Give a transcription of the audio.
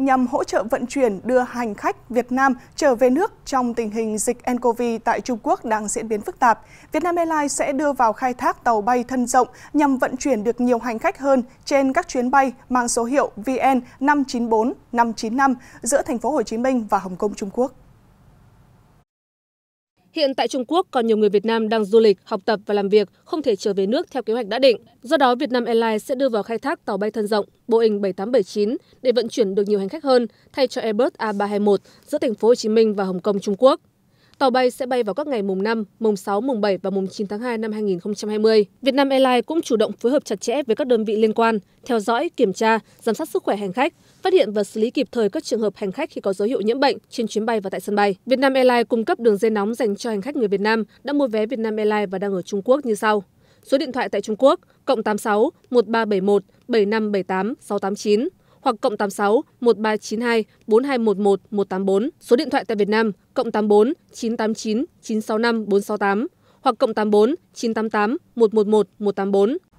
nhằm hỗ trợ vận chuyển đưa hành khách Việt Nam trở về nước trong tình hình dịch ncov tại Trung Quốc đang diễn biến phức tạp. Vietnam Airlines sẽ đưa vào khai thác tàu bay thân rộng nhằm vận chuyển được nhiều hành khách hơn trên các chuyến bay mang số hiệu VN 594 595 giữa thành phố Hồ Chí Minh và Hồng Kông Trung Quốc hiện tại Trung Quốc còn nhiều người Việt Nam đang du lịch, học tập và làm việc không thể trở về nước theo kế hoạch đã định. Do đó, Vietnam Airlines sẽ đưa vào khai thác tàu bay thân rộng Boeing 7879 để vận chuyển được nhiều hành khách hơn thay cho Airbus A321 giữa thành phố Hồ Chí Minh và Hồng Kông Trung Quốc tàu bay sẽ bay vào các ngày mùng 5, mùng 6, mùng 7 và mùng 9 tháng 2 năm 2020. Vietnam Airlines cũng chủ động phối hợp chặt chẽ với các đơn vị liên quan, theo dõi, kiểm tra, giám sát sức khỏe hành khách, phát hiện và xử lý kịp thời các trường hợp hành khách khi có dấu hiệu nhiễm bệnh trên chuyến bay và tại sân bay. Vietnam Airlines cung cấp đường dây nóng dành cho hành khách người Việt Nam đã mua vé Vietnam Airlines và đang ở Trung Quốc như sau. Số điện thoại tại Trung Quốc: cộng 86 1371 7578 689 hoặc cộng tám mươi sáu một nghìn ba trăm chín mươi hai bốn nghìn hai trăm một mươi một một trăm tám mươi bốn số điện thoại tại việt nam cộng tám mươi bốn chín trăm tám mươi chín chín trăm sáu mươi năm bốn trăm sáu mươi tám hoặc cộng tám mươi bốn chín trăm tám mươi tám một trăm một mươi một một trăm tám mươi bốn